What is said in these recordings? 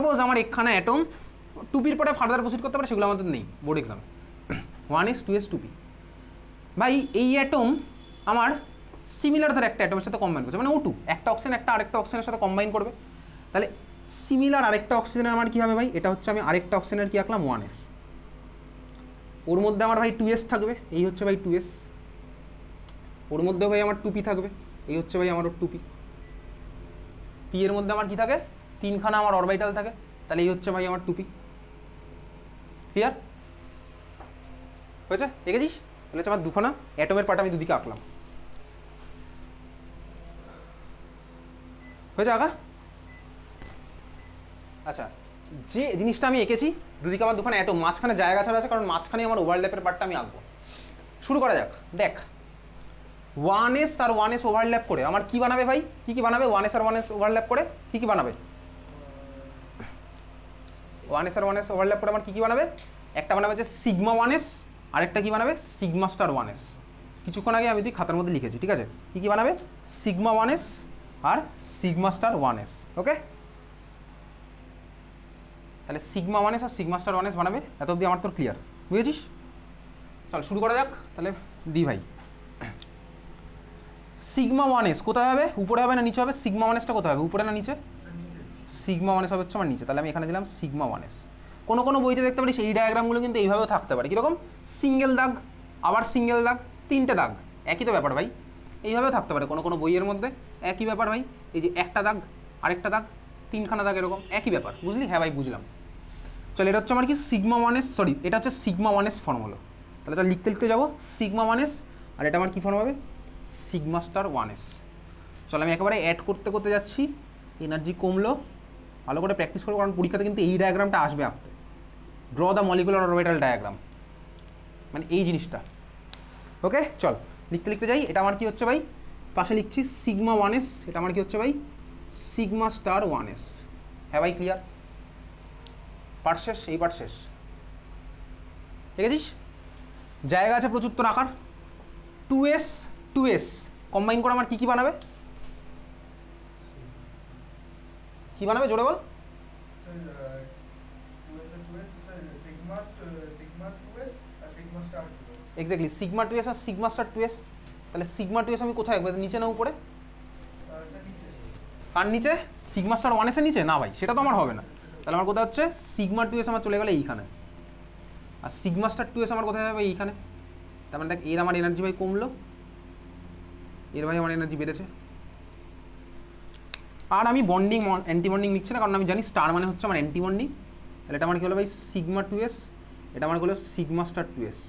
Suppose আমার এখানে atom টুপির পরে ফার্দার প্রসিড করতে পারে সেগুলো আমাদের নেই board exam one S two S two P ভাই এই অ্যাটম আমার সিমিলার ধর একটা অ্যাটমের সাথে কম্বাইন করছে মানে ও টু একটা অক্সিজেন একটা আরেকটা অক্সিজেনের সাথে কম্বাইন করবে তাহলে সিমিলার আরেকটা অক্সিজেনের আমার কী হবে ভাই এটা হচ্ছে আমি আরেকটা অক্সিজেনের কী আঁকলাম ওয়ান এস ওর মধ্যে আমার ভাই টু এস থাকবে এই হচ্ছে ভাই টু এস ওর মধ্যে ভাই আমার টুপি থাকবে এই হচ্ছে ভাই আমার ওর টুপি পি এর মধ্যে আমার কী থাকে তিনখানা আমার অরবাইটাল থাকে তাহলে এই হচ্ছে ভাই আমার টুপি ক্লিয়ার হয়েছে দেখেছিস তাহলে হচ্ছে আমার দুখানা অ্যাটমের পার্ট আমি দুদিকে আঁকলাম হয়েছে আঁকা আচ্ছা যে জিনিসটা আমি এঁকেছি দুদিকে আমার দুখানে অ্যাটম মাঝখানে জায়গা ছাড়া আছে কারণ মাঝখানে আমার ওভারল্যাপের পার্টটা আমি আঁকবো শুরু করা যাক দেখ ওয়ান এস আর ওয়ান এস ওভারল্যাপ করে আমার কি বানাবে ভাই কি কি বানাবে ওয়ান এস আর ওয়ান এস ওভারল্যাপ করে কি কি বানাবে ওয়ান এস আর ওয়ান এস ওভারল্যাপ করে আমার কী কী বানাবে একটা বানাবে হচ্ছে সিগমা ওয়ান এস আরেকটা কী বানাবে সিগমা স্টার ওয়ান এস কিছুক্ষণ আগে আমি দুই খাতার মধ্যে লিখেছি ঠিক আছে কী কী বানাবে সিগমা ওয়ান এস আর sigma star one S okay তাহলে সিগমা ওয়ান এস আর সিগমা স্টার ওয়ান এস বানাবে এত অব্দি আমার তোর ক্লিয়ার বুঝেছিস চল শুরু করা যাক তাহলে দি ভাই সিগমা ওয়ান এস কোথায় হবে উপরে হবে না নিচে হবে সিগমা ওয়ান এসটা কোথায় হবে উপরে না নিচে সিগমা ওয়ান এস হবে হচ্ছে আমার নিচে তাহলে আমি এখানে দিলাম সিগমা ওয়ান কোনো কোনো বইতে দেখতে পারি সেই ডায়াগ্রামগুলো কিন্তু এইভাবেও থাকতে পারে কীরকম সিঙ্গেল দাগ আবার সিঙ্গেল দাগ তিনটে দাগ একই তো ব্যাপার ভাই এইভাবেও থাকতে পারে কোনো কোনো বইয়ের মধ্যে একই ব্যাপার ভাই এই যে একটা দাগ আরেকটা দাগ তিনখানা দাগ এরকম একই ব্যাপার বুঝলি হ্যাঁ ভাই বুঝলাম চলো এটা হচ্ছে আমার কি সিগমা ওয়ানেস সরি এটা হচ্ছে সিগমা ওয়ানেস ফর্মুলো তাহলে তাহলে লিখতে লিখতে যাবো সিগমা ওয়ানেস আর এটা আমার কী ফর্ম হবে সিগমা স্টার ওয়ানেস চলো আমি একেবারে অ্যাড করতে করতে যাচ্ছি এনার্জি কমলো ভালো করে প্র্যাকটিস করো কারণ পরীক্ষাতে কিন্তু এই ডায়াগ্রামটা আসবে আপনি draw the molecular orbital diagram মানে এই জিনিসটা ওকে চল লিখতে লিখতে যাই এটা আমার কি হচ্ছে ভাই পাশে লিখছি সিগমা ওয়ান এস এটা আমার কি হচ্ছে ভাই সিগমা স্টার ওয়ান এস হ্যাঁ ভাই ক্লিয়ার পার্ট শেষ এই পার্ট শেষ ঠিক আছিস জায়গা আছে প্রচুর তো রাখার two S two S combine করে আমার কী কী বানাবে কি বানাবে জোরে বল এক্স্যাক্টলি সিগমা টু এস আর তাহলে সিগমা আমি কোথায় একবার নিচে না উপরে uh, কার নিচে নিচে না ভাই সেটা তো আমার হবে না তাহলে আমার কোথায় হচ্ছে সিগমা টু এস আমার চলে গেলে এইখানে আর আমার কোথায় এইখানে তার মানে দেখ এর আমার এনার্জি ভাই কমলো এর ভাই আমার এনার্জি বেড়েছে আর আমি বন্ডিং অ্যান্টি বন্ডিং লিখছি না কারণ আমি জানি স্টার মানে হচ্ছে আমার অ্যান্টি বন্ডিং তাহলে এটা আমার কী হলো ভাই সিগমা টু এস এটা আমার হলো সিগমা স্টার টু এস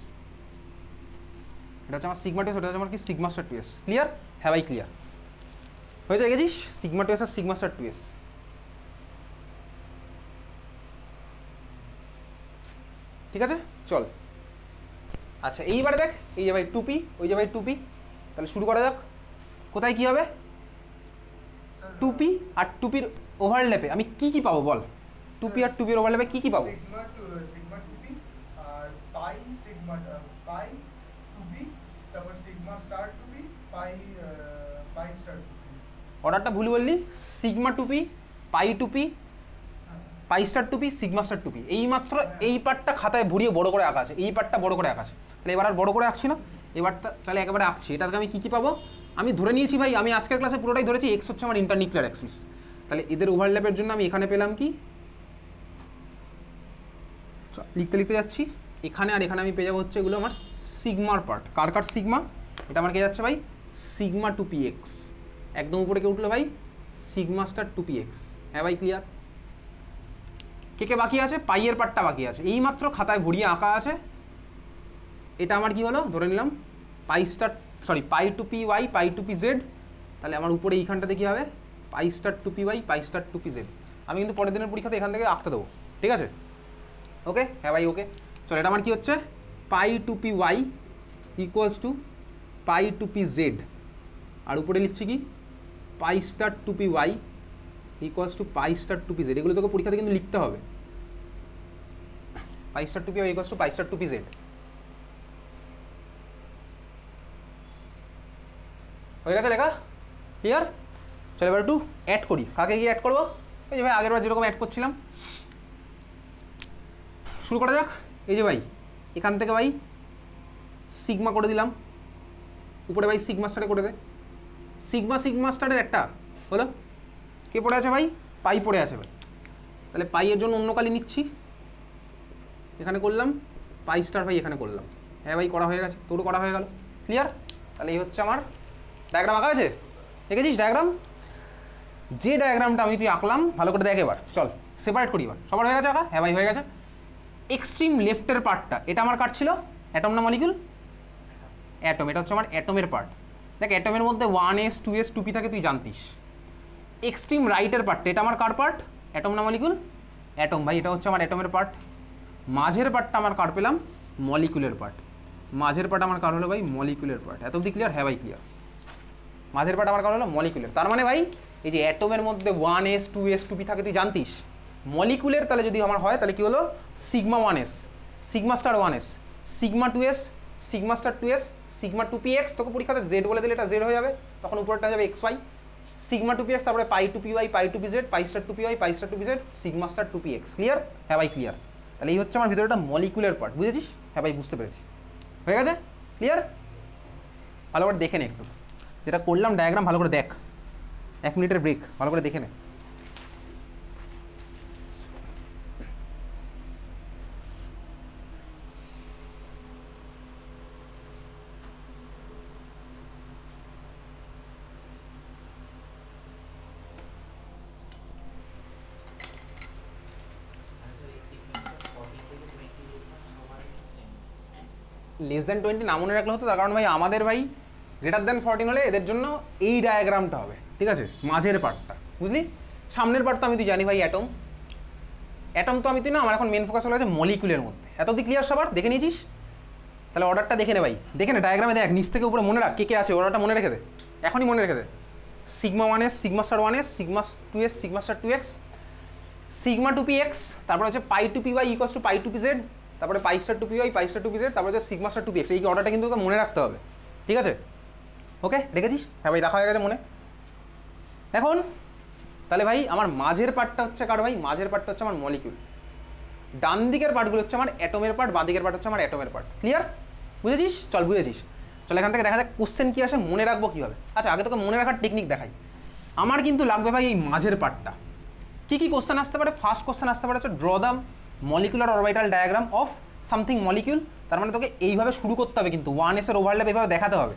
এটা হচ্ছে আমার সিগমা টু এস হচ্ছে আমার কি sigma star two S clear হ্যাঁ ভাই ক্লিয়ার হয়ে যায় গেছিস সিগমা টু এস আর সিগমা স্টার টু এস ঠিক আছে চল আচ্ছা এইবারে দেখ এই যে ভাই টুপি ওই যে ভাই টুপি তাহলে শুরু করা যাক কোথায় কী হবে টুপি আর টুপির ওভারল্যাপে আমি কি কি পাবো বল টুপি আর টুপির ওভারল্যাপে কি কি পাবো সিগমা টু সিগমা uh, টুপি পাই সিগমা uh, পাই টুপি তারপর সিগমা স্টার টুপি পাই uh, পাই স্টার টুপি অর্ডারটা ভুল বললি সিগমা টুপি পাই টুপি হ্যাঁ। Pi star two P sigma star two P এই মাত্র হ্যাঁ। এই পার্টটা খাতায় ভরিয়ে বড় করে আঁকা আছে এই পার্টটা বড় করে আঁকা আছে তাহলে এবার আর বড় করে আঁকছি না এবারটা তাহলে একেবারে আঁকছি এটাকে আমি কী কী পাবো আমি ধরে নিয়েছি ভাই আমি আজকের ক্লাসে পুরোটাই ধরেছি এক্স হচ্ছে আমার ইন্টারনিউক্লিয়ার অ্যাক্সিস তাহলে এদের ওভারল্যাপের জন্য আমি এখানে পেলাম কি লিখতে লিখতে যাচ্ছি এখানে আর এখানে আমি পেয়ে যাবো হচ্ছে এগুলো আমার সিগমার পার্ট কার কার সিগমা এটা আমার কে যাচ্ছে ভাই সিগমা টু পি এক্স একদম উপরে কে উঠলো ভাই sigma star two P X হ্যাঁ ভাই ক্লিয়ার কে কে বাকি আছে পাইয়ের পার্টটা বাকি আছে এইমাত্র খাতায় ভরিয়ে আঁকা আছে এটা আমার কি হলো ধরে নিলাম pi star sorry pi two P Y pi two P Z তাহলে আমার উপরে এইখানটাতে কী হবে pi star two P Y pi star two P Z আমি কিন্তু পরের দিনের পরীক্ষাতে এখান থেকে আঁকতে দেবো ঠিক আছে ওকে হ্যাঁ ভাই ওকে চলো এটা আমার কী হচ্ছে pi two P Y equals to pi two P Z আর উপরে লিখছি কি pi star two P Y equals to pi star two P Z এগুলো তোকে পরীক্ষাতে কিন্তু লিখতে হবে pi star two P Y equals to pi star two P Z হয়ে গেছে লেখা ক্লিয়ার চলে এবার একটু অ্যাড করি কাকে গিয়ে অ্যাড করবো এই যে ভাই আগের বার যেরকম অ্যাড করছিলাম শুরু করা যাক এই যে ভাই এখান থেকে ভাই সিগমা করে দিলাম উপরে ভাই সিগমাস্টারে করে দে সিগমা সিগমাস্টারের একটা হলো কে পড়ে আছে ভাই পাই পড়ে আছে ভাই তাহলে পাইয়ের জন্য অন্য কালি নিচ্ছি এখানে করলাম পাই স্টার ভাই এখানে করলাম হ্যাঁ ভাই করা হয়ে গেছে তোরও করা হয়ে গেল ক্লিয়ার তাহলে এই হচ্ছে আমার ডায়াগ্রাম আঁকা আছে দেখেছিস ডায়াগ্রাম যে ডায়াগ্রামটা আমি তুই আঁকলাম ভালো করে দেখ এবার চল সেপারেট করি এবার সবার হয়ে গেছে আঁকা হ্যাঁ ভাই হয়ে গেছে এক্সট্রিম লেফটের পার্টটা এটা আমার কাটছিল অ্যাটম না মলিকুল অ্যাটম এটা হচ্ছে আমার অ্যাটমের পার্ট দেখ অ্যাটমের মধ্যে ওয়ান এস টু এস টুপি থাকে তুই জানতিস এক্সট্রিম রাইটের পার্টটা এটা আমার কার পার্ট অ্যাটম না মলিকুল অ্যাটম ভাই এটা হচ্ছে আমার অ্যাটমের পার্ট মাঝের পার্টটা আমার কার পেলাম মলিকুলের পার্ট মাঝের পার্ট আমার কার হলো ভাই মলিকুলের পার্ট এত অব্দি ক্লিয়ার হ্যাঁ ভাই ক্লিয়ার মাঝের পার্ট আমার কারণ হলো মলিকুলের তার মানে ভাই এই যে অ্যাটমের মধ্যে one S two S two P থাকে তুই জানতিস মলিকুলের তাহলে যদি আমার হয় তাহলে কী হলো sigma one S sigma star one S sigma two S sigma star two S sigma two P X তোকে পরীক্ষাতে জেড বলে দিলে এটা জেড হয়ে যাবে তখন উপরটা হয়ে যাবে X Y sigma two P X তারপরে pi two P Y pi two P Z pi star two P Y pi star two P Z sigma star two P X clear হ্যাঁ ভাই clear তাহলে এই হচ্ছে আমার ভিতরে একটা মলিকুলের part বুঝেছিস হ্যাঁ ভাই বুঝতে পেরেছি হয়ে গেছে ক্লিয়ার ভালো করে দেখে নে একটু যেটা করলাম ডায়াগ্রাম ভালো করে দেখ এক মিনিটের ব্রেক ভালো করে দেখে নে লেস দেন টোয়েন্টি না মনে রাখলে হতো তার কারণ ভাই আমাদের ভাই গ্রেটার দ্যান ফর্টিন হলে এদের জন্য এই ডায়াগ্রামটা হবে ঠিক আছে মাঝের পার্টটা বুঝলি সামনের পার্ট তো আমি তুই জানি ভাই অ্যাটম অ্যাটম তো আমি তুই না আমার এখন মেন ফোকাস হলো আছে মলিকুলের মধ্যে এত তুই ক্লিয়ার সবার দেখে নিয়েছিস তাহলে অর্ডারটা দেখে নে ভাই দেখে নে ডায়াগ্রামে দেখ নিচ থেকে উপরে মনে রাখ কে কে আছে অর্ডারটা মনে রেখে দে এখনই মনে রেখে দে sigma one S sigma star one S sigma two S sigma star two X sigma two P X তারপরে হচ্ছে pi two P Y equals two pi two P Z তারপরে pi star two P Y pi star two P Z তারপরে হচ্ছে sigma star two P X এই অর্ডারটা কিন্তু তোকে মনে রাখতে হবে ঠিক আছে ওকে রেখেছিস হ্যাঁ ভাই রাখা হয়ে গেছে মনে এখন তাহলে ভাই আমার মাঝের পার্টটা হচ্ছে কার ভাই মাঝের পার্টটা হচ্ছে আমার মলিকিউল ডান দিকের পার্টগুলো হচ্ছে আমার অ্যাটমের পার্ট বাঁ দিকের পার্ট হচ্ছে আমার অ্যাটমের পার্ট ক্লিয়ার বুঝেছিস চল বুঝেছিস চল এখান থেকে দেখা যাক কোশ্চেন কী আসে মনে রাখবো কীভাবে আচ্ছা আগে তোকে মনে রাখার টেকনিক দেখাই আমার কিন্তু লাগবে ভাই এই মাঝের পার্টটা কী কী কোশ্চেন আসতে পারে ফার্স্ট কোশ্চেন আসতে পারে হচ্ছে draw the molecular orbital diagram of something molecule তার মানে তোকে এইভাবে শুরু করতে হবে কিন্তু ওয়ান এসের ওভারল্যাপ এইভাবে দেখাতে হবে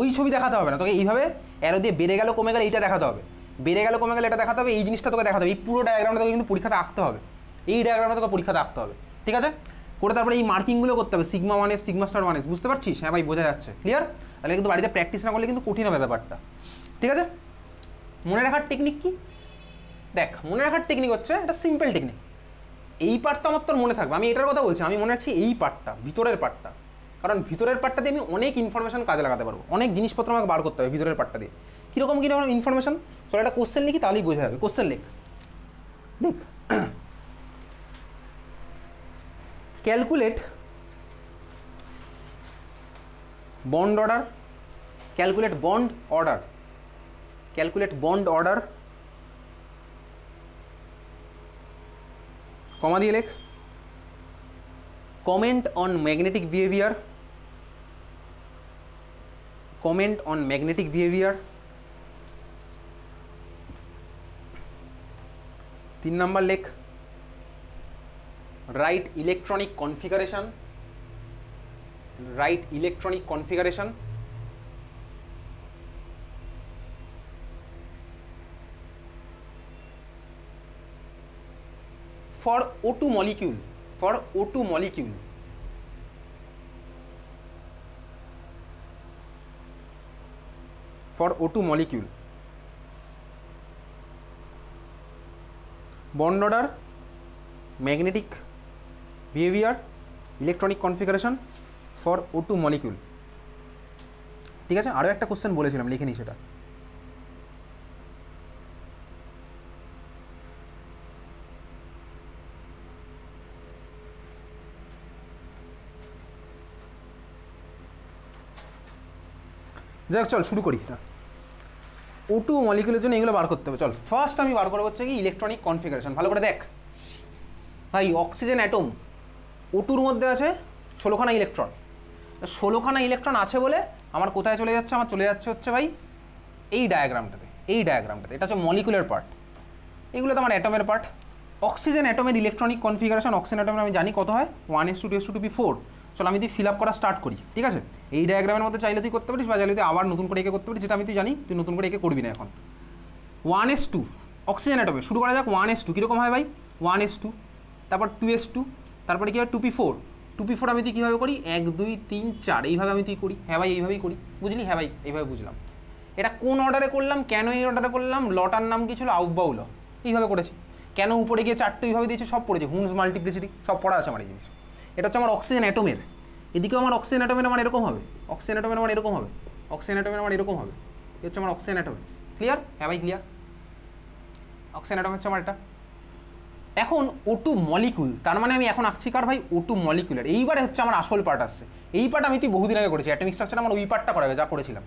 ওই ছবি দেখাতে হবে না তোকে এইভাবে অ্যারো দিয়ে বেড়ে গেল কমে গেলে এইটা দেখাতে হবে বেড়ে গেল কমে গেলে এটা দেখাতে হবে এই জিনিসটা তোকে দেখাতে হবে এই পুরো ডায়াগ্রামটা তোকে কিন্তু পরীক্ষাতে আঁকতে হবে এই ডায়াগ্রামটা তোকে পরীক্ষাতে আঁকতে হবে ঠিক আছে করে তারপরে এই মার্কিংগুলো করতে হবে sigma one S sigma star one S বুঝতে পারছিস হ্যাঁ ভাই বোঝা যাচ্ছে ক্লিয়ার তাহলে কিন্তু বাড়িতে প্র্যাকটিস না করলে কিন্তু কঠিন হবে ব্যাপারটা ঠিক আছে মনে রাখার টেকনিক কি দেখ মনে রাখার টেকনিক হচ্ছে একটা সিম্পল টেকনিক এই পার্টটা আমার তোর মনে থাকবে আমি এটার কথা বলছি আমি মনে আছি এই পার্টটা ভিতরের পার্টটা কারণ ভিতরের পাটটা দিয়ে আমি অনেক ইনফরমেশন কাজে লাগাতে পারবো অনেক জিনিসপত্র আমাকে বার করতে হবে ভিতরের পাটটা দিয়ে কি রকম কি রকম ইনফরমেশন তো এটা কোশ্চেন লিখি খালি বুঝা যাবে কোশ্চেন লেখ দেখ calculate bond order calculate bond order calculate bond order comma দিয়ে লেখ comment on magnetic behaviour comment on magnetic behaviour तीन नम्बर लेख write electronic configuration, write electronic configuration, for O two molecule for O two molecule for O2 molecule. Bond order, magnetic behavior, electronic configuration for O2 molecule. ঠিক আছে আরও একটা question বলেছিলাম লিখে নিই সেটা যাক চল শুরু করি না ও টু মলিকুলের জন্য এগুলো বার করতে হবে চল ফার্স্ট আমি বার করে হচ্ছে কি ইলেকট্রনিক কনফিগারেশন ভালো করে দেখ ভাই অক্সিজেন অ্যাটম ও টুর মধ্যে আছে ষোলোখানা ইলেকট্রন ষোলোখানা ইলেকট্রন আছে বলে আমার কোথায় চলে যাচ্ছে আমার চলে যাচ্ছে হচ্ছে ভাই এই ডায়াগ্রামটাতে এই ডায়াগ্রামটাতে এটা হচ্ছে মলিকুলার পার্ট এগুলো তো আমার অ্যাটমের পার্ট অক্সিজেন অ্যাটমের ইলেকট্রনিক কনফিগারেশন অক্সিজেন অ্যাটমের আমি জানি কত হয় one S two two S two P four চলো আমি তুই ফিল আপ করা স্টার্ট করি ঠিক আছে এই ডায়াগ্রামের মধ্যে চাইলে তুই করতে পারিস বা চাইলে তুই আবার নতুন করে একে করতে পারিস যেটা আমি তুই জানি তুই নতুন করে একে করবি না এখন ওয়ান এস টু অক্সিজেন অ্যাটমে শুরু করা যাক ওয়ান এস টু কীরকম হয় ভাই ওয়ান এস টু তারপর টু এস টু তারপরে কী হয় two P four two P four আমি তুই কীভাবে করি এক দুই তিন চার এইভাবে আমি তুই করি হ্যাঁ ভাই এইভাবেই করি বুঝলি হ্যাঁ ভাই এইভাবে বুঝলাম এটা কোন অর্ডারে করলাম কেন এই অর্ডারে করলাম লটার নাম কি ছিল আউবাউল এইভাবে করেছি কেন উপরে গিয়ে চারটে এইভাবে দিয়েছে সব পড়েছে হুন্স মাল্টিপ্লিসিটি সব পড়া আছে আমার এই জিনিস এটা হচ্ছে আমার অক্সিজেন অ্যাটোমের এদিকেও আমার অক্সিজেন অ্যাটোমের আমার এরকম হবে অক্সিজেন অ্যাটোমের আমার এরকম হবে অক্সিজেন অ্যাটোমের আমার এরকম হবে এ হচ্ছে আমার অক্সিজেন অ্যাটোম ক্লিয়ার হ্যাঁ ভাই ক্লিয়ার অক্সিজেন অ্যাটম হচ্ছে আমার এটা এখন ওটু মলিকুল তার মানে আমি এখন আঁকছি কার ভাই ওটু মলিকুলার এইবারে হচ্ছে আমার আসল পার্ট আসছে এই পার্ট আমি তুই বহুদিন আগে করেছি অ্যাটমিক স্ট্রাকচার আমার ওই পার্টটা করা যা করেছিলাম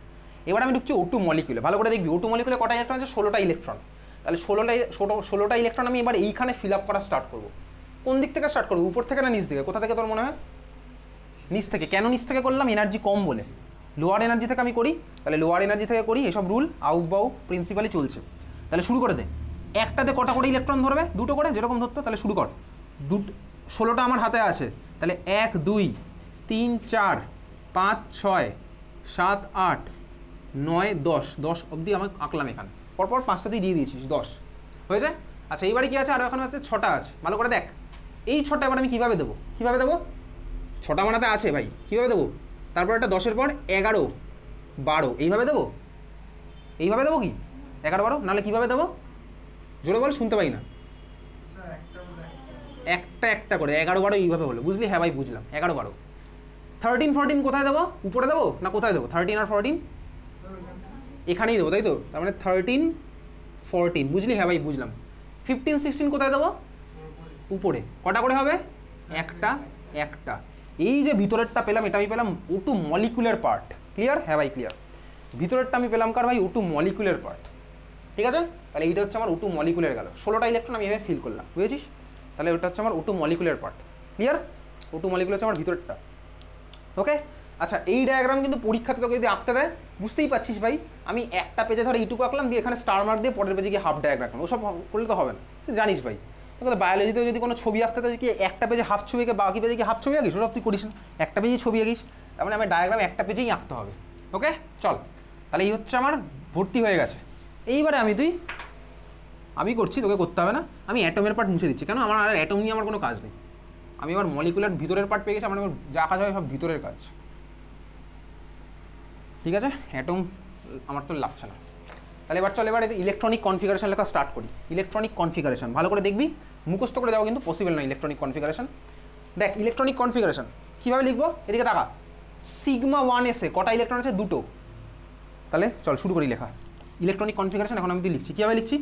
এবার আমি ঢুকছি ওটু মলিকুলে ভালো করে দেখবি ওটু মলিকুলে কটা ইলেকট্রন আছে ষোলোটা ইলেকট্রন তাহলে ষোলোটা ষোলোটা ইলেকট্রন আমি এবার এইখানে ফিল আপ করা স্টার্ট করবো কোন দিক থেকে স্টার্ট করবো উপর থেকে না নিচ থেকে কোথা থেকে তোর মনে হয় নিচ থেকে কেন নিচ থেকে করলাম এনার্জি কম বলে লোয়ার এনার্জি থেকে আমি করি তাহলে লোয়ার এনার্জি থেকে করি এসব রুল আউট বাউ প্রিন্সিপালি চলছে তাহলে শুরু করে দে একটাতে কটা করে ইলেকট্রন ধরবে দুটো করে যেরকম ধরতো তাহলে শুরু কর দু ষোলোটা আমার হাতে আছে তাহলে এক দুই তিন চার পাঁচ ছয় সাত আট নয় দশ দশ অবধি আমি আঁকলাম এখানে পরপর পাঁচটা তুই দিয়ে দিয়েছিস দশ হয়েছে আচ্ছা এইবারে কি আছে আরও এখন আছে ছটা আছে ভালো করে দেখ এই ছটা এবার আমি কীভাবে দেবো কীভাবে দেবো ছটা মানাতে আছে ভাই কীভাবে দেবো তারপর একটা দশের পর এগারো বারো এইভাবে দেবো এইভাবে দেবো কি এগারো বারো নাহলে কীভাবে দেবো জোরে বল শুনতে পাই না একটা একটা করে এগারো বারো এইভাবে বলো বুঝলি হ্যাঁ ভাই বুঝলাম এগারো বারো থার্টিন ফোরটিন কোথায় দেবো উপরে দেবো না কোথায় দেবো থার্টিন আর ফোরটিন এখানেই দেবো তাই তো তার মানে থার্টিন ফোরটিন বুঝলি হ্যাঁ ভাই বুঝলাম ফিফটিন সিক্সটিন কোথায় দেবো উপরে কটা করে হবে একটা একটা এই যে ভিতরেরটা পেলাম এটা আমি পেলাম ওটু মলিকুলার পার্ট ক্লিয়ার হ্যাঁ ভাই ক্লিয়ার ভিতরেরটা আমি পেলাম কার ভাই ওটু মলিকুলার পার্ট ঠিক আছে তাহলে এইটা হচ্ছে আমার ওটু মলিকুলার গেল ষোলোটা ইলেকট্রন আমি এভাবে ফিল করলাম বুঝেছিস তাহলে ওটা হচ্ছে আমার O two molecular part clear O two molecular হচ্ছে আমার ভিতরেরটা ওকে আচ্ছা এই ডায়াগ্রাম কিন্তু পরীক্ষাতে তোকে যদি আঁকতে দেয় বুঝতেই পারছিস ভাই আমি একটা পেজে ধর এইটুকু আঁকলাম দিয়ে এখানে স্টার মার্ক দিয়ে পরের পেজে গিয়ে হাফ ডায়াগ্রাম ওসব করলে তো হবে না জানিস ভাই বায়োলজিতেও যদি কোনো ছবি আঁকতে থাকে কি একটা পেজে হাফ ছবি বাকি পেজে কি হাফ ছবি আঁকিস ওটা তুই করিস না একটা পেজেই ছবি আঁকিস তার মানে আমার ডায়াগ্রাম একটা পেজেই আঁকতে হবে ওকে চল তাহলে এই হচ্ছে আমার ভর্তি হয়ে গেছে এইবারে আমি তুই আমি করছি তোকে করতে হবে না আমি অ্যাটমের পার্ট মুছে দিচ্ছি কেন আমার আর অ্যাটম নিয়ে আমার কোনো কাজ নেই আমি আমার মলিকুলার ভিতরের পার্ট পেয়ে গেছি আমার যা কাজ হয় সব ভিতরের কাজ ঠিক আছে অ্যাটম আমার তো লাগছে না তাহলে এবার চল এবার ইলেকট্রনিক কনফিগারেশন লেখা স্টার্ট করি ইলেকট্রনিক কনফিগারেশন ভালো করে দেখবি মুখস্থ করে যাওয়া কিন্তু পসিবল নয় ইলেকট্রনিক কনফিগারেশন দেখ ইলেকট্রনিক কনফিগারেশন কীভাবে লিখবো এদিকে টাকা সিগমা ওয়ান এসে কটা ইলেকট্রন আছে দুটো তাহলে চল শুরু করি লেখা ইলেকট্রনিক কনফিগারেশন এখন আমি লিখছি কীভাবে লিখছি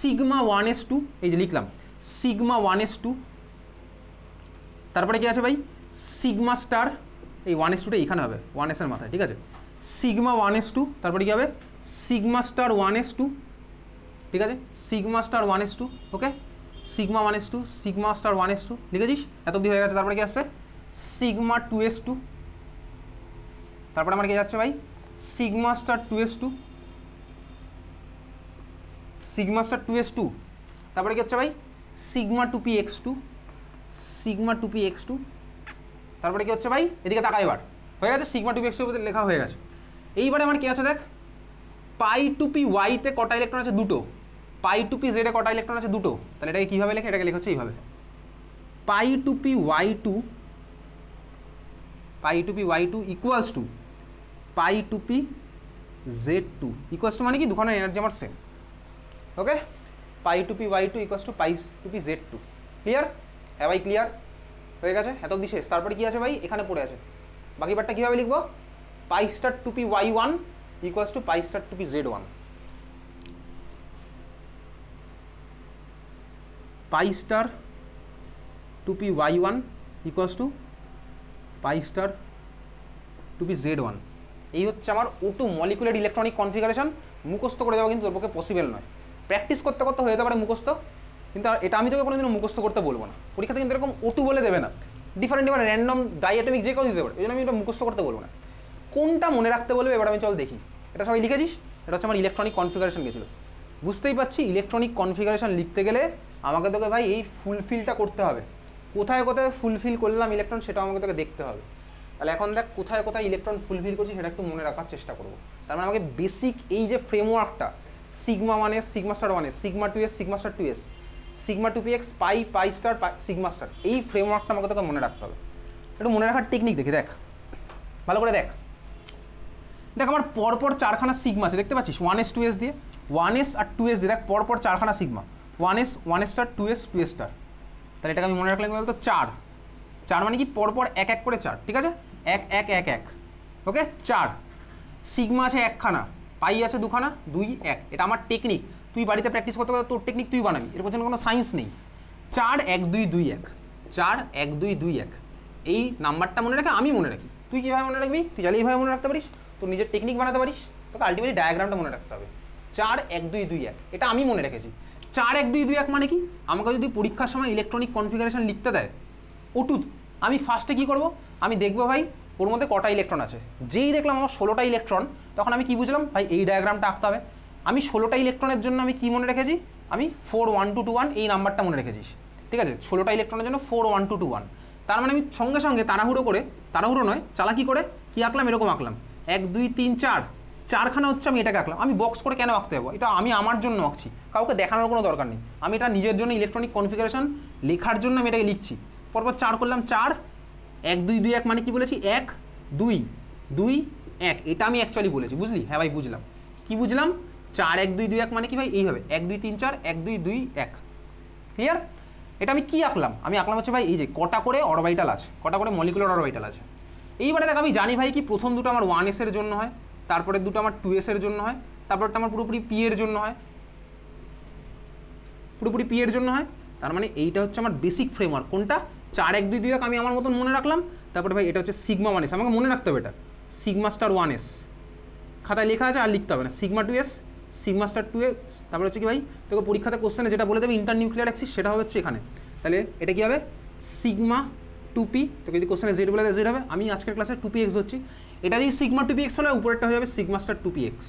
সিগমা ওয়ান এস টু এই যে লিখলাম সিগমা ওয়ান এস টু তারপরে কী আছে ভাই সিগমা স্টার এই ওয়ান এস টুটা এইখানে হবে ওয়ান এসের মাথায় ঠিক আছে সিগমা ওয়ান এস টু তারপরে কী হবে sigma star one S two ঠিক আছে sigma star one S two okay sigma one S two sigma star one S two লিখেছিস এত অব্দি হয়ে গেছে তারপরে কি আসছে সিগমা টু এস টু তারপরে আমার কে যাচ্ছে ভাই sigma star two S two sigma star two S two তারপরে কি হচ্ছে ভাই sigma two P X two sigma two P X two তারপরে কি হচ্ছে ভাই এদিকে তাকা এবার হয়ে গেছে sigma two P X two লেখা হয়ে গেছে এইবারে আমার কি আছে দেখ পাই টু পি ওয়াইতে কটা ইলেকট্রন আছে দুটো পাই টু পি জেডে কটা ইলেকট্রন আছে দুটো তাহলে এটাকে কীভাবে লেখে এটাকে লেখা হচ্ছে এইভাবে pi two P Y two pi two P Y two equals to pi two P Z two equals to মানে কি দুখানের এনার্জি আমার same okay pi two P Y two equals to pi two P Z two clear হ্যাঁ ভাই clear হয়ে গেছে এত বিশেষ তারপরে কী আছে ভাই এখানে পড়ে আছে বাকি পার্টটা কীভাবে লিখবো pi star two P Y one equals to pi star to be z1 pi star to be y1 equals to pi star to be z1 এই হচ্ছে আমার ওটু মলিকুলার ইলেকট্রনিক কনফিগারেশন মুখস্থ করে দেওয়া কিন্তু তোর পক্ষে পসিবল নয় প্র্যাকটিস করতে করতে হয়ে যেতে পারে মুখস্থ কিন্তু এটা আমি তোকে কোনোদিনও মুখস্থ করতে বলবো না পরীক্ষাতে কিন্তু এরকম ওটু বলে দেবে না ডিফারেন্ট ডিফারেন্ট র্যান্ডম ডাইঅ্যাটমিক যে কেউ দিতে পারে এই জন্য আমি এটা মুখস্থ করতে বলবো না কোনটা মনে রাখতে বলবে এবার আমি চল দেখি এটা সবাই লিখেছিস এটা হচ্ছে আমার ইলেকট্রনিক কনফিগারেশন গেছিলো বুঝতেই পারছি ইলেকট্রনিক কনফিগারেশন লিখতে গেলে আমাকে তোকে ভাই এই ফুলফিলটা করতে হবে কোথায় কোথায় ফুলফিল করলাম ইলেকট্রন সেটা আমাকে তোকে দেখতে হবে তাহলে এখন দেখ কোথায় কোথায় ইলেকট্রন ফুলফিল করছি সেটা একটু মনে রাখার চেষ্টা করবো তার মানে আমাকে বেসিক এই যে ফ্রেমওয়ার্কটা sigma one S sigma star one S sigma two S sigma star two S sigma two P X pi pi star sigma star এই ফ্রেমওয়ার্কটা আমাকে তোকে মনে রাখতে হবে একটু মনে রাখার টেকনিক দেখি দেখ ভালো করে দেখ দেখ আমার পরপর চারখানা সিগমা আছে দেখতে পাচ্ছিস ওয়ান এস টু এস দিয়ে ওয়ান এস আর টু এস দিয়ে দেখ পরপর চারখানা sigma one S one S star two S two S star তাহলে এটাকে আমি মনে রাখলাম বলতো চার চার মানে কি পরপর এক এক করে চার ঠিক আছে এক এক এক এক ওকে চার সিগমা আছে একখানা পাই আছে দুখানা দুই এক এটা আমার টেকনিক তুই বাড়িতে প্র্যাকটিস করতে পারো তোর টেকনিক তুই বানাবি এর পেছনে কোনো সায়েন্স নেই চার এক দুই দুই এক চার এক দুই দুই এক এই নাম্বারটা মনে রাখে আমি মনে রাখি তুই কীভাবে মনে রাখবি তুই জানি এইভাবে মনে রাখতে পারিস তো নিজের টেকনিক বানাতে পারিস তোকে আলটিমেটলি ডায়াগ্রামটা মনে রাখতে হবে চার এক দুই দুই এক এটা আমি মনে রেখেছি চার এক দুই দুই এক মানে কি আমাকে যদি পরীক্ষার সময় ইলেকট্রনিক কনফিগারেশন লিখতে দেয় ওটুত আমি ফার্স্টে কি করব আমি দেখবো ভাই ওর মধ্যে কটা ইলেকট্রন আছে যেই দেখলাম আমার ষোলোটা ইলেকট্রন তখন আমি কি বুঝলাম ভাই এই ডায়াগ্রামটা আঁকতে হবে আমি ষোলোটা ইলেকট্রনের জন্য আমি কি মনে রেখেছি আমি four one two two one এই নাম্বারটা মনে রেখেছিস ঠিক আছে ষোলোটা ইলেকট্রনের জন্য four one two two one তার মানে আমি সঙ্গে সঙ্গে তাড়াহুড়ো করে তাড়াহুড়ো নয় চালাকি করে কি আঁকলাম এরকম আঁকলাম এক দুই তিন চার চারখানা হচ্ছে আমি এটাকে আঁকলাম আমি বক্স করে কেন আঁকতে যাবো এটা আমি আমার জন্য আঁকছি কাউকে দেখানোর কোনো দরকার নেই আমি এটা নিজের জন্য ইলেকট্রনিক কনফিগারেশন লেখার জন্য আমি এটাকে লিখছি পরপর চার করলাম চার এক দুই দুই এক মানে কি বলেছি এক দুই দুই এক এটা আমি অ্যাকচুয়ালি বলেছি বুঝলি হ্যাঁ ভাই বুঝলাম কি বুঝলাম চার এক দুই দুই এক মানে কি ভাই এইভাবে এক দুই তিন চার এক দুই দুই এক ক্লিয়ার এটা আমি কি আঁকলাম আমি আঁকলাম হচ্ছে ভাই এই যে কটা করে অরবাইটাল আছে কটা করে মলিকুলার অরবাইটাল আছে এইবারে দেখ আমি জানি ভাই কি প্রথম দুটো আমার ওয়ান এসের জন্য হয় তারপরে দুটো আমার টু এসের জন্য হয় তারপরটা আমার পুরোপুরি পি এর জন্য হয় পুরোপুরি পি এর জন্য হয় তার মানে এইটা হচ্ছে আমার বেসিক ফ্রেমওয়ার্ক কোনটা চার এক দুই দুই এক আমি আমার মতন মনে রাখলাম তারপরে ভাই এটা হচ্ছে সিগমা ওয়ান এস আমাকে মনে রাখতে হবে এটা সিগমা স্টার ওয়ান এস খাতায় লেখা আছে আর লিখতে হবে না sigma two S sigma star two S তারপরে হচ্ছে কি ভাই তোকে পরীক্ষাতে কোশ্চেনে যেটা বলে দেবে ইন্টার নিউক্লিয়ার অ্যাক্সিস সেটা হচ্ছে এখানে তাহলে এটা কী হবে সিগমা টুপি তোকে যদি কোশ্চেনে জেড বলে জেড হবে আমি আজকের ক্লাসে টুপি এক্স হচ্ছি এটা যদি সিগমা টু পি এক্স হলে উপরেরটা হয়ে যাবে সিগমা স্টার টু এক্স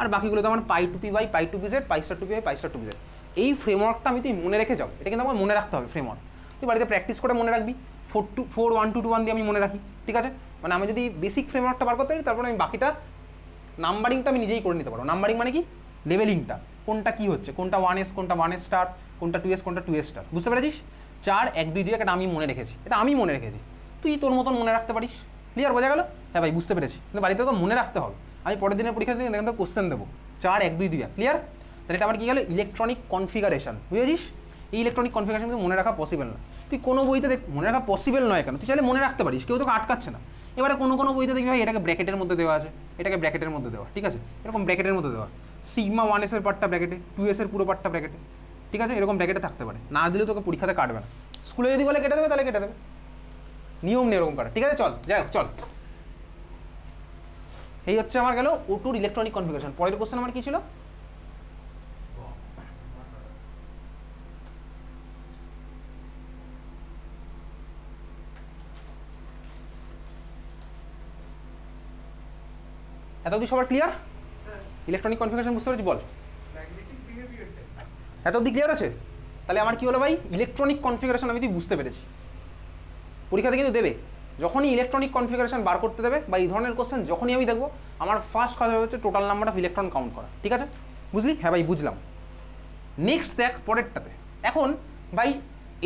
আর বাকিগুলো তো আমার pi two P Y pi two P Z pi star two P Y pi star two Z এই ফ্রেমওয়ার্কটা আমি তুই মনে রেখে যাও এটা কিন্তু আমার মনে রাখতে হবে ফ্রেমওয়ার্ক তুই বাড়িতে প্র্যাকটিস করে মনে রাখবি four two four one two two one দিয়ে আমি মনে রাখি ঠিক আছে মানে আমি যদি বেসিক ফ্রেমওয়ার্কটা বার করতে পারি তারপরে আমি বাকিটা নাম্বারিংটা আমি নিজেই করে নিতে পারবো নাম্বারিং মানে কি লেভেলিংটা কোনটা কি হচ্ছে কোনটা ওয়ান এস কোনটা ওয়ান এস স্টার কোনটা টু এস কোনটা টু এস স্টার বুঝতে পেরেছিস চার এক দুই দুই একটা আমি মনে রেখেছি এটা আমি মনে রেখেছি তুই তোর মতন মনে রাখতে পারিস ক্লিয়ার বোঝা গেল হ্যাঁ ভাই বুঝতে পেরেছি কিন্তু বাড়িতে তো মনে রাখতে হবে আমি পরের দিনের পরীক্ষা দিয়ে এখান থেকে কোশ্চেন দেবো চার এক দুই দুই এক ক্লিয়ার তাহলে এটা আমার কী গেলো ইলেকট্রনিক কনফিগারেশন বুঝেছিস এই ইলেকট্রনিক কনফিগারেশন কিন্তু মনে রাখা পসিবল না তুই কোনো বইতে দেখ মনে রাখা পসিবল নয় কেন তুই চাইলে মনে রাখতে পারিস কেউ তোকে আটকাচ্ছে না এবারে কোনো কোনো বইতে দেখবি ভাই এটাকে ব্র্যাকেটের মধ্যে দেওয়া আছে এটাকে ব্র্যাকেটের মধ্যে দেওয়া ঠিক আছে এরকম ব্র্যাকেটের মধ্যে দেওয়া সিগমা ওয়ান এসের পার্টটা ব্র্যাকেটে টু এসের পুরো পার্টটা ব্র্যাকেটে ঠিক আছে এরকম ব্র্যাকেটে থাকতে পারে না দিলে তোকে পরীক্ষাতে কাটবে না স্কুলে যদি বলে কেটে দেবে তাহলে কেটে দেবে নিয়ম নেই এরকম করে ঠিক আছে চল যাই হোক চল এই হচ্ছে আমার গেল ও টুর ইলেকট্রনিক কনফিগারেশন পরের কোশ্চেন আমার কি ছিল এত অবধি সবার ক্লিয়ার ইলেকট্রনিক কনফিগারেশন বুঝতে পারছি বল এত দিক ক্লিয়ার আছে তাহলে আমার কি হলো ভাই ইলেকট্রনিক কনফিগারেশন আমি তুই বুঝতে পেরেছি পরীক্ষাতে কিন্তু দেবে যখনই ইলেকট্রনিক কনফিগারেশন বার করতে দেবে বা এই ধরনের কোশ্চেন যখনই আমি দেখবো আমার ফার্স্ট কাজ হচ্ছে total number of electron count করা ঠিক আছে বুঝলি হ্যাঁ ভাই বুঝলাম নেক্সট দেখ পরেরটাতে এখন ভাই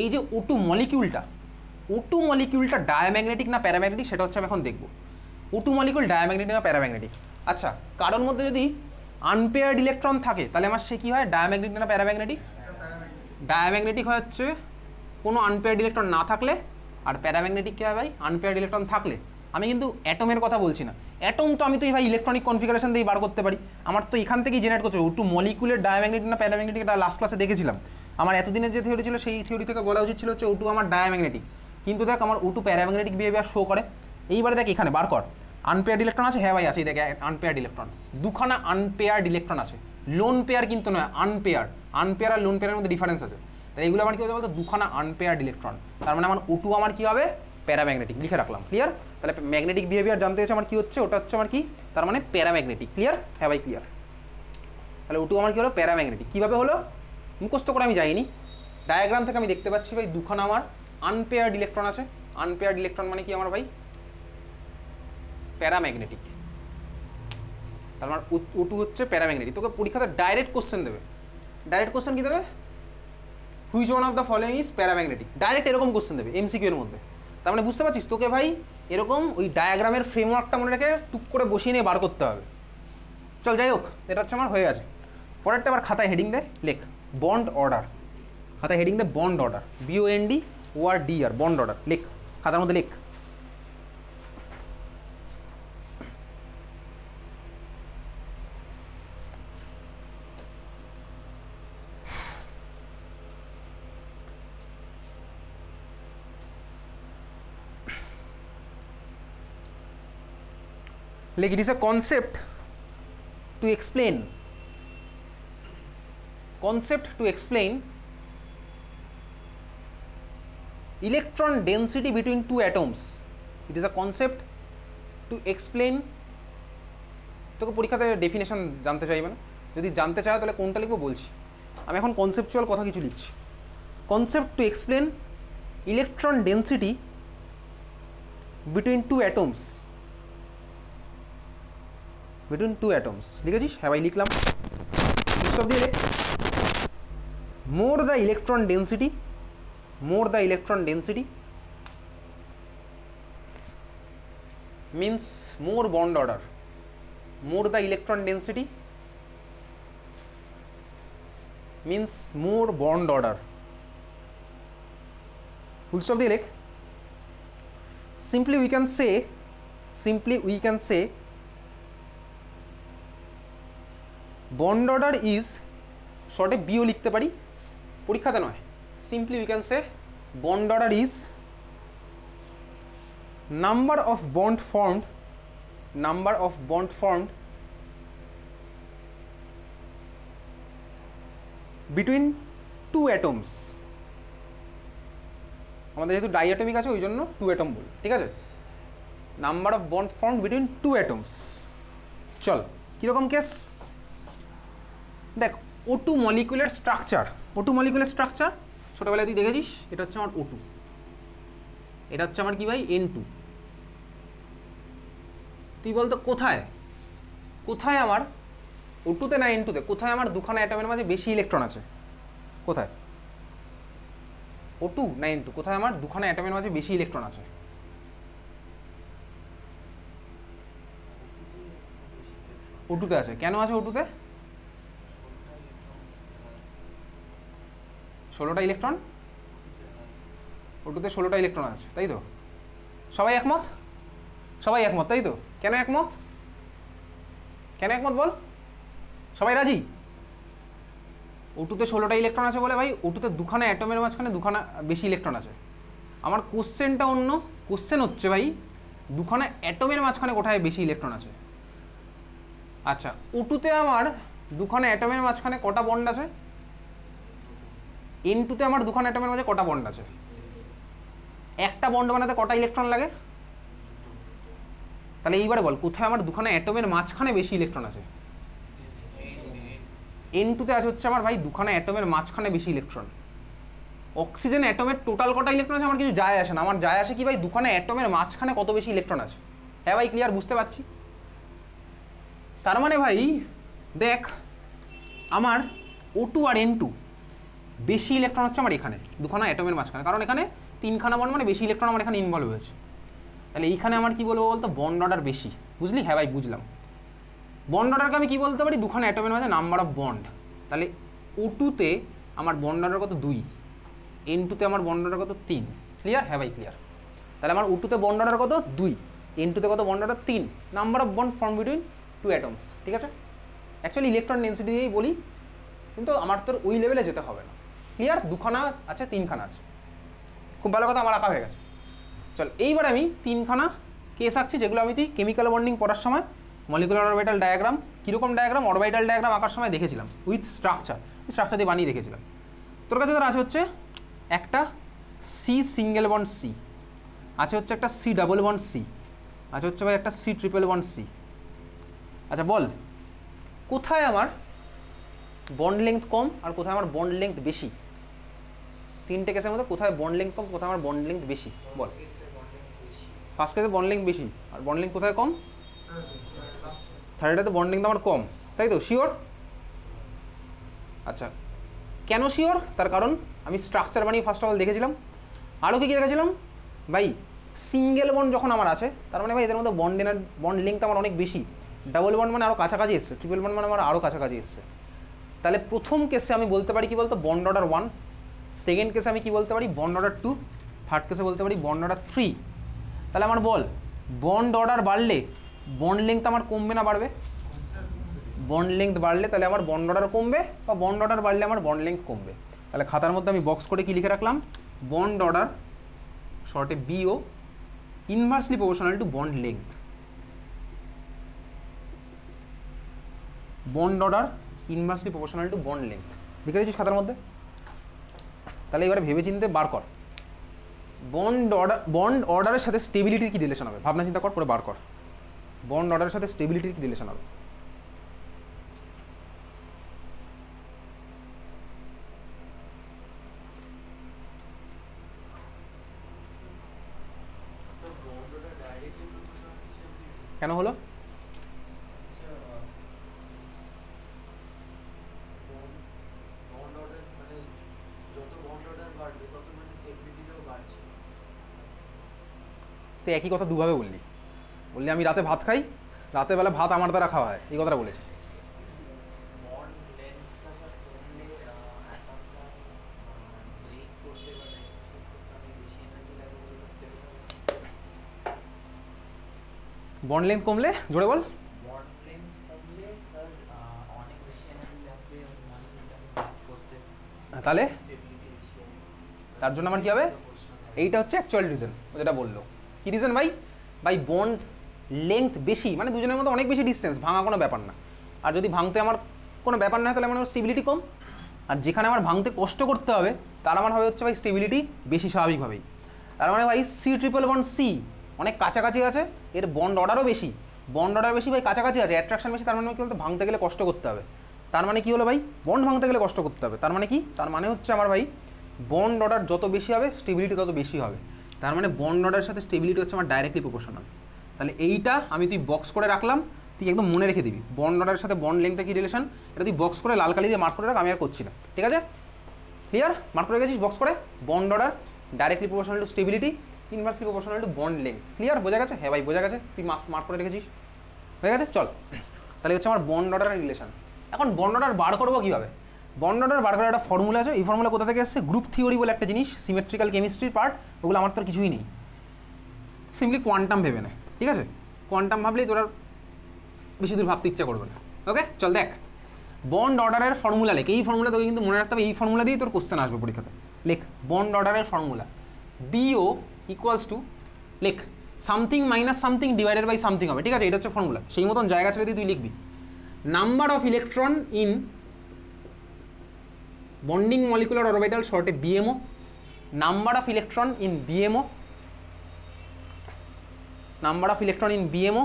এই যে ওটু মলিকিউলটা ওটু মলিকিউলটা ডায়াম্যাগনেটিক না প্যারাম্যাগনেটিক সেটা হচ্ছে আমি এখন দেখবো ওটু মলিকিউল ডায়াম্যাগনেটিক না প্যারাম্যাগনেটিক আচ্ছা কারোর মধ্যে যদি আনপেয়ার্ড ইলেকট্রন থাকে তাহলে আমার সে কী হয় ডায়াম্যাগনেটিক না প্যারাম্যাগনেটিক ডায়াম্যাগনেটিক হচ্ছে কোনো আনপেয়ার্ড ইলেকট্রন না থাকলে আর প্যারাম্যাগনেটিক কী হয় ভাই আনপেয়ার্ড ইলেকট্রন থাকলে আমি কিন্তু অ্যাটমের কথা বলছি না অ্যাটম তো আমি তো ভাই ইলেকট্রনিক কনফিগারেশন দিয়ে বার করতে পারি আমার তো এখান থেকেই জেনারেট করছে ওটু মলিকুলের ডায়াম্যাগনেটিক না প্যারাম্যাগনেটিক এটা লাস্ট ক্লাসে দেখেছিলাম আমার এতদিনের যে থিওরি ছিল সেই থিওরি থেকে বলা উচিত ছিল হচ্ছে ওটু আমার ডায়াম্যাগনেটিক কিন্তু দেখ আমার ওটু প্যারাম্যাগনেটিক বিহেভিয়ার শো করে এইবারে দেখ এখানে বার কর আনপেয়ার্ড ইলেকট্রন আছে হ্যাঁ ভাই আছে দেখে আনপেয়ার্ড ইলেকট্রন দুখানা আনপেয়ার্ড ইলেকট্রন আছে লোন পেয়ার কিন্তু নয় আনপেয়ার আনপেয়ার আর লোন পেয়ারের মধ্যে ডিফারেন্স আছে তাই এগুলো মানে আমার কি হবে বলতো দুখানা আনপেয়ার্ড ইলেকট্রন তার মানে আমার ওটু আমার কী হবে প্যারাম্যাগনেটিক লিখে রাখলাম ক্লিয়ার তাহলে ম্যাগনেটিক বিহেভিয়ার জানতে হচ্ছে আমার কী হচ্ছে ওটা হচ্ছে আমার কি তার মানে প্যারাম্যাগনেটিক ক্লিয়ার হ্যাঁ ভাই ক্লিয়ার তাহলে ওটু আমার কী হলো প্যারাম্যাগনেটিক কীভাবে হলো মুখস্থ করে আমি যাইনি ডায়াগ্রাম থেকে আমি দেখতে পাচ্ছি ভাই দুখানা আমার আনপেয়ার্ড ইলেকট্রন আছে আনপেয়ার্ড ইলেকট্রন মানে কি আমার ভাই প্যারাম্যাগনেটিক তার মানে ওটু হচ্ছে প্যারাম্যাগনেটিক তোকে পরীক্ষাতে ডাইরেক্ট কোশ্চেন দেবে ডাইরেক্ট কোশ্চেন কী দেবে which one of the following is paramagnetic direct এরকম কোশ্চেন দেবে এমসিকিউ এর মধ্যে তার মানে বুঝতে পারছিস তোকে ভাই এরকম ওই ডায়াগ্রামের ফ্রেমওয়ার্কটা মনে রেখে টুক করে বসিয়ে নিয়ে বার করতে হবে চল যাই হোক এটা হচ্ছে আমার হয়ে আছে পরেরটা আবার খাতায় হেডিং দে লেখ বন্ড অর্ডার খাতায় হেডিং দে bond order B O N D O R D R bond order লেখ খাতার মধ্যে লেখ like it is a concept to explain concept to explain electron density between two atoms it is a concept to explain তোকে পরীক্ষাতে definition জানতে চাইবে না যদি জানতে চায় তাহলে কোনটা লিখবো বলছি আমি এখন কনসেপচুয়াল কথা কিছু লিখছি concept to explain electron density between two atoms between two atoms लिखे हेबा लिखल more the electron density more the electron density means more bond order more the electron density means more bond order full stop दिए लेख simply उन से simply उन से bond order is শর্টে বিও লিখতে পারি পরীক্ষাতে নয় simply we can say bond order is number of bond formed number of bond formed between two atoms আমাদের যেহেতু ডাই অ্যাটমিক আছে ওই জন্য টু অ্যাটম বল ঠিক আছে number of bond form between two atoms চল কীরকম কেস দেখ O two molecular structure O two molecular structure ছোটোবেলায় তুই দেখেছিস এটা হচ্ছে আমার ওটু এটা হচ্ছে আমার কি ভাই এন টু তুই বলতো কোথায় কোথায় আমার ওটুতে না এন টুতে কোথায় আমার দুখানা অ্যাটমের মাঝে বেশি ইলেকট্রন আছে কোথায় ওটু না এন টু কোথায় আমার দুখানা অ্যাটমের মাঝে বেশি ইলেকট্রন আছে ওটুতে আছে কেন আছে ওটুতে ষোলোটা ইলেকট্রন ও টুতে ষোলোটা ইলেকট্রন আছে তাই তো সবাই একমত সবাই একমত তাই তো কেন একমত কেন একমত বল সবাই রাজি ওটুতে ষোলোটা ইলেকট্রন আছে বলে ভাই ওটুতে দুখানা অ্যাটমের মাঝখানে দুখানা বেশি ইলেকট্রন আছে আমার কোশ্চেনটা অন্য কোশ্চেন হচ্ছে ভাই দুখানা অ্যাটমের মাঝখানে কোথায় বেশি ইলেকট্রন আছে আচ্ছা ওটুতে আমার দুখানা অ্যাটমের মাঝখানে কটা বন্ড আছে এন টুতে আমার দুখান অ্যাটমের মাঝে কটা বন্ড আছে একটা বন্ড বানাতে কটা ইলেকট্রন লাগে তাহলে এইবারে বল কোথায় আমার দুখানা অ্যাটমের মাঝখানে বেশি ইলেকট্রন আছে এন টুতে আছে হচ্ছে আমার ভাই দুখানা অ্যাটমের মাঝখানে বেশি ইলেকট্রন অক্সিজেন অ্যাটমের টোটাল কটা ইলেকট্রন আছে আমার কিছু যায় আসে না আমার যায় আসে কি ভাই দুখানা অ্যাটমের মাঝখানে কত বেশি ইলেকট্রন আছে হ্যাঁ ভাই ক্লিয়ার বুঝতে পারছি তার মানে ভাই দেখ আমার ও টু আর এন টু বেশি ইলেকট্রন হচ্ছে আমার এখানে দুখানা অ্যাটমের মাঝখানে কারণ এখানে তিনখানা বন্ড মানে বেশি ইলেকট্রন আমার এখানে ইনভলভ হয়েছে তাহলে এইখানে আমার কি বলবো বলতো বন্ড অর্ডার বেশি বুঝলি হ্যাঁ ভাই বুঝলাম বন্ড অর্ডারকে আমি কি বলতে পারি দুখানা অ্যাটমের মাঝে নাম্বার অফ বন্ড তাহলে ও টুতে আমার বন্ড অর্ডার কত দুই এন টুতে আমার বন্ড অর্ডার কত তিন ক্লিয়ার হ্যাঁ ভাই ক্লিয়ার তাহলে আমার ও টুতে বন্ড অর্ডার কত দুই এন টুতে কত বন্ড অর্ডার তিন number of bond form between two atoms ঠিক আছে অ্যাকচুয়ালি ইলেকট্রন ডেন্সিটি দিয়েই বলি কিন্তু আমার তোর ওই লেভেলে যেতে হবে না ক্লিয়ার দুখানা আছে তিনখানা আছে খুব ভালো কথা আমার আঁকা হয়ে গেছে চল এইবার আমি তিনখানা কেস আঁকছি যেগুলো আমি তুই কেমিক্যাল বন্ডিং পড়ার সময় মলিকুলার অরবাইটাল ডায়াগ্রাম কীরকম ডায়াগ্রাম অরবাইটাল ডায়াগ্রাম আঁকার সময় দেখেছিলাম উইথ স্ট্রাকচার স্ট্রাকচার দিয়ে বানিয়ে দেখেছিলাম তোর কাছে তোর আছে হচ্ছে একটা সি সিঙ্গেল বন্ড সি আছে হচ্ছে একটা সি ডাবল বন্ড সি আছে হচ্ছে ভাই একটা সি ট্রিপল বন্ড সি আচ্ছা বল কোথায় আমার বন্ড লেংথ কম আর কোথায় আমার বন্ড লেংথ বেশি তিনটে কেসের মধ্যে কোথায় বন্ড লিঙ্ক কম কোথায় আমার বন্ড লিঙ্ক বেশি বল ফার্স্ট কেসে বন্ড লিঙ্ক বেশি আর বন্ড লিঙ্ক কোথায় কম থার্ডটাতে বন্ড লিঙ্ক আমার কম তাই তো শিওর আচ্ছা কেন শিওর তার কারণ আমি স্ট্রাকচার বানিয়ে ফার্স্ট অফ অল দেখেছিলাম আরও কী কী দেখেছিলাম ভাই সিঙ্গেল বন্ড যখন আমার আছে তার মানে ভাই এদের মধ্যে বন্ড এনার বন্ড লিঙ্কটা আমার অনেক বেশি ডাবল বন্ড মানে আরও কাছাকাছি এসছে ট্রিপল বন্ড মানে আমার আরও কাছাকাছি এসছে তাহলে প্রথম কেসে আমি বলতে পারি কি বলতো বন্ড অর্ডার ওয়ান সেকেন্ড কেসে আমি কি বলতে পারি বন্ড অর্ডার টু থার্ড কেসে বলতে পারি বন্ড অর্ডার থ্রি তাহলে আমার বল বন্ড অর্ডার বাড়লে বন্ড লেংথ আমার কমবে না বাড়বে বন্ড লেংথ বাড়লে তাহলে আমার বন্ড অর্ডার কমবে বা বন্ড অর্ডার বাড়লে আমার বন্ড লেংথ কমবে তাহলে খাতার মধ্যে আমি বক্স করে কি লিখে রাখলাম বন্ড অর্ডার শর্টে BO inversely proportional to bond length bond order inversely proportional to bond length লিখে রেখেছিস খাতার মধ্যে তাহলে এবারে ভেবেচিন্তে বার কর বন্ড অর্ডার বন্ড অর্ডারের সাথে স্টেবিলিটির কী রিলেশন হবে ভাবনা চিন্তা কর করে বার কর বন্ড অর্ডারের সাথে স্টেবিলিটির কী রিলেশন হবে কেন হলো তো একই কথা দুভাবে বললি বললি আমি রাতে ভাত খাই রাতে বেলা ভাত আমার দ্বারা খাওয়া হয় এই কথাটা বলেছি বন্ড লেন্থ কমলে জোরে বল তাহলে তার জন্য আমার কি হবে এইটা হচ্ছে অ্যাকচুয়াল রিজন যেটা বললো কি রিজন ভাই ভাই বন্ড লেংথ বেশি মানে দুজনের মধ্যে অনেক বেশি ডিস্টেন্স ভাঙা কোনো ব্যাপার না আর যদি ভাঙতে আমার কোনো ব্যাপার না হয় তাহলে আমার স্টেবিলিটি কম আর যেখানে আমার ভাঙতে কষ্ট করতে হবে তার আমার হবে হচ্ছে ভাই স্টেবিলিটি বেশি স্বাভাবিকভাবেই তার মানে ভাই সি ট্রিপল বন্ড সি অনেক কাছাকাছি আছে এর বন্ড অর্ডারও বেশি বন্ড অর্ডার বেশি ভাই কাছাকাছি আছে অ্যাট্রাকশন বেশি তার মানে কি বলতে ভাঙতে গেলে কষ্ট করতে হবে তার মানে কি হলো ভাই বন্ড ভাঙতে গেলে কষ্ট করতে হবে তার মানে কি তার মানে হচ্ছে আমার ভাই বন্ড অর্ডার যত বেশি হবে স্টেবিলিটি তত বেশি হবে তার মানে বর্ণটার সাথে স্টেবিলিটি হচ্ছে আমার ডাইরেক্টলি প্রপোর্শনাল তাহলে এইটা আমি তুই বক্স করে রাখলাম তুই একদম মনে রেখে দিবি বন্ড অর্ডারের সাথে বন্ড লেংথে কি রিলেশন এটা তুই বক্স করে লাল কালি দিয়ে মার্ক করে রাখ আমি আর করছি না ঠিক আছে ক্লিয়ার মার্ক করে গেছিস বক্স করে bond order directly proportional to stability inversely proportional to bond length clear বোঝা গেছে হ্যাঁ ভাই বোঝা গেছে তুই মার্ক মার্ক করে রেখেছিস হয়ে গেছে চল তাহলে হচ্ছে আমার বন্ড অর্ডারের রিলেশন এখন বন্ড অর্ডার বার করবো কীভাবে বর্ণনার বার করার একটা ফর্মুলা আছে এই ফর্মুলা কোথা থেকে এসেছে গ্রুপ থিওরি বলে একটা জিনিস সিমেট্রিক্যাল কেমিস্ট্রির পার্ট ওগুলো আমার তো কিছুই নেই সিম্পলি কোয়ান্টাম ভেবে নেয় ঠিক আছে কোয়ান্টাম ভাবলেই তোর বেশি দূর ভাবতে ইচ্ছা করবে না ওকে চল দেখ বন্ড অর্ডারের ফর্মুলা লেখ এই ফর্মুলা তোকে কিন্তু মনে রাখতে হবে এই ফর্মুলা দিয়েই তোর কোশ্চেন আসবে পরীক্ষাতে লেখ বন্ড অর্ডারের ফর্মুলা বিও ইকুয়ালস টু লেখ something minus something divided by something হবে ঠিক আছে এটা হচ্ছে ফর্মুলা সেই মতন জায়গা ছেড়ে দিয়ে তুই লিখবি number of electron in bonding molecular orbital শর্টে BMO number of electron in BMO number of electron in BMO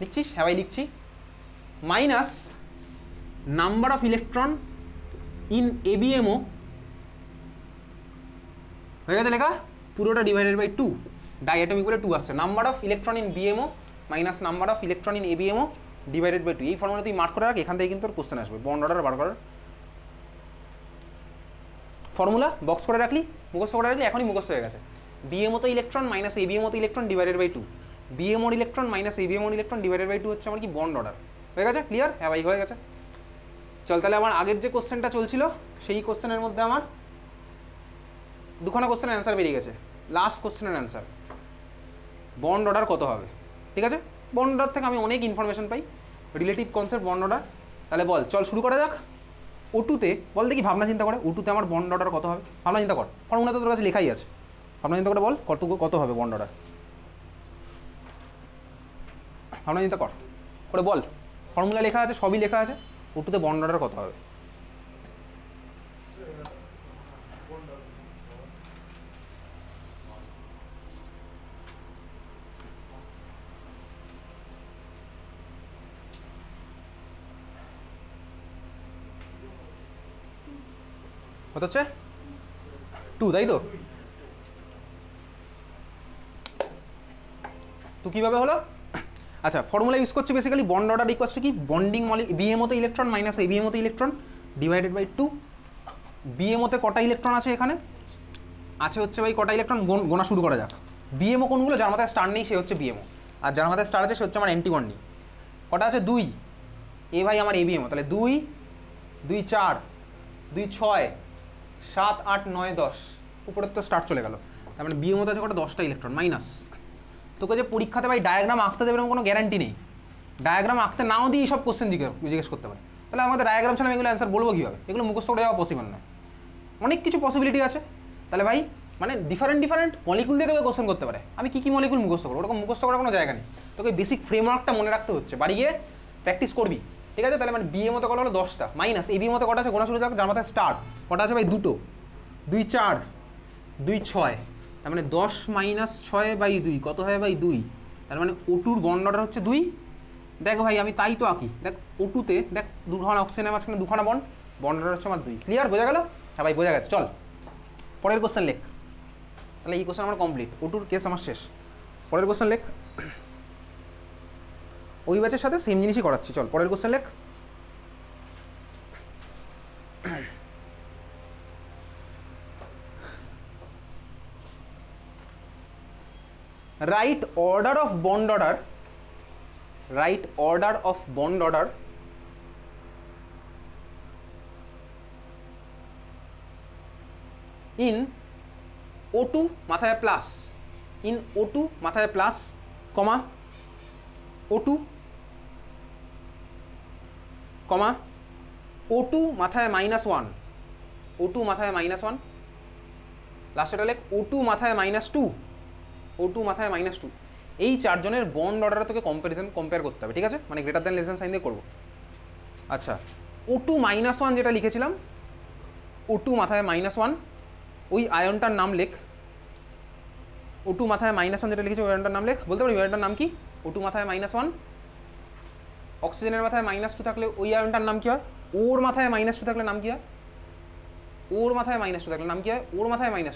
লিখছিস হ্যাঁ লিখছি minus number of electron in ABMO হয়ে গেছে লেখা পুরোটা ডিভাইডেড বাই টু ডাইঅ্যাটমিক বলে টু আসছে number of electron in BMO minus number of electron in ABMO divided by two এই ফর্মুলা তুই মার্ক করে রাখ এখান থেকে কিন্তু তোর কোশ্চেন আসবে বন্ড অর্ডার বার করার ফর্মুলা বক্স করে রাখলি মুখস্থ করে রাখলি এখনই মুখস্থ হয়ে গেছে বিএম মতো ইলেকট্রন মাইনাস এবিএম মতো electron divided by two BM ওর ইলেকট্রন মাইনাস এবিএম ওর ইলেকট্রন ডিভাইডেড বাই টু হচ্ছে আমার কি বন্ড অর্ডার হয়ে গেছে ক্লিয়ার হ্যাঁ ভাই হয়ে গেছে চল তাহলে আমার আগের যে কোশ্চেনটা চলছিল সেই কোশ্চেনের মধ্যে আমার দুখানা কোশ্চেনের অ্যান্সার বেরিয়ে গেছে লাস্ট কোশ্চেনের অ্যান্সার বন্ড অর্ডার কত হবে ঠিক আছে বন্ড অর্ডার থেকে আমি অনেক ইনফরমেশন পাই রিলেটিভ কনসেপ্ট বন্ড অর্ডার তাহলে বল চল শুরু করা যাক ওটুতে বল দেখি ভাবনা চিন্তা করে ওটুতে আমার বন্ড অর্ডার কত হবে ভাবনা চিন্তা কর ফর্মুলাতে তোর কাছে লেখাই আছে ভাবনা চিন্তা করে বল কত কত হবে বন্ড অর্ডার ভাবনা চিন্তা কর করে বল ফর্মুলা লেখা আছে সবই লেখা আছে ওটুতে বন্ড অর্ডার কত হবে কত হচ্ছে টু তাই তো তো কীভাবে হলো আচ্ছা ফর্মুলা ইউজ করছি বেসিক্যালি বন্ড অর্ডার রিকোয়েস্ট কি বন্ডিং মলি বিএমওতে ইলেকট্রন মাইনাস এ বিএমওতে ইলেকট্রন ডিভাইডেড বাই টু বিএমওতে কটা ইলেকট্রন আছে এখানে আছে হচ্ছে ভাই কটা ইলেকট্রন গোনা শুরু করা যাক বিএমও কোনগুলো যার মাথায় স্টার নেই সে হচ্ছে বিএমও আর যার মাথায় স্টার আছে সে হচ্ছে আমার বন্ডিং কটা আছে দুই এ ভাই আমার এবিএমও তাহলে দুই দুই চার দুই ছয় সাত আট নয় দশ উপরের তো স্টার্ট চলে গেল তার মানে বিয়ের মধ্যে আছে কটা দশটা ইলেকট্রন মাইনাস তোকে যে পরীক্ষাতে ভাই ডায়াগ্রাম আঁকতে দেবে কোনো গ্যারান্টি নেই ডায়াগ্রাম আঁকতে নাও দিয়ে সব কোশ্চেন জিজ্ঞেস করতে পারে তাহলে আমাদের ডায়াগ্রাম ছাড়া এগুলো অ্যান্সার বলবো কীভাবে এগুলো মুখস্থ করে যাওয়া পসিবল নয় অনেক কিছু পসিবিলিটি আছে তাহলে ভাই মানে ডিফারেন্ট ডিফারেন্ট মলিকুল দিয়ে তোকে কোশ্চেন করতে পারে আমি কী কী মলিকুল মুখস্থ করবো ওরকম মুখস্থ করার কোনো জায়গা নেই তোকে বেসিক ফ্রেমওয়ার্কটা মনে রাখতে হচ্ছে বাড়ি গিয়ে প্র্যাকটিস করবি ঠিক আছে তাহলে মানে বি মতো কটা হলো দশটা মাইনাস এ বি মতো কটা আছে গোনা শুরু যাক যার মাথায় স্টার্ট কটা আছে ভাই দুটো দুই চার দুই ছয় তার মানে দশ মাইনাস ছয় বাই দুই কত হয় বাই দুই তার মানে ওটুর বর্ণটা হচ্ছে দুই দেখ ভাই আমি তাই তো আঁকি দেখ ওটুতে দেখ দুখানা অক্সিজেনের মাঝখানে দুখানা বন্ড বর্ণটা হচ্ছে আমার দুই ক্লিয়ার বোঝা গেল হ্যাঁ ভাই বোঝা গেছে চল পরের কোশ্চেন লেখ তাহলে এই কোশ্চেন আমার কমপ্লিট ওটুর কেস আমার শেষ পরের কোশ্চেন লেখ ওই ব্যাচের সাথে সেম জিনিসই করাচ্ছি চল পরের কোশ্চেন লেখ write order of bond order write order of bond order in O two মাথায় প্লাস ইন ও টু মাথায় plus comma O two comma O two মাথায় মাইনাস ওয়ান ও টু মাথায় মাইনাস ওয়ান লাস্টেটা লেখ O two মাথায় minus two O two মাথায় minus two এই চারজনের বন্ড অর্ডারে তোকে কম্পারিজন কম্পেয়ার করতে হবে ঠিক আছে মানে greater than less than sign দিয়ে করবো আচ্ছা ও টু মাইনাস ওয়ান যেটা লিখেছিলাম ও টু মাথায় মাইনাস ওয়ান ওই আয়নটার নাম লেখ ও টু মাথায় মাইনাস ওয়ান যেটা লিখেছি ওই আয়নটার নাম লেখ বলতে পারি ওই আয়নটার নাম কি ও টু মাথায় মাইনাস ওয়ান অক্সিজেনের মাথায় মাইনাস টু থাকলে ওই আয়নটার নাম কী হয় ওর মাথায় মাইনাস টু থাকলে নাম কী হয় ওর মাথায় মাইনাস টু থাকলে নাম কী হয় ওর মাথায় মাইনাস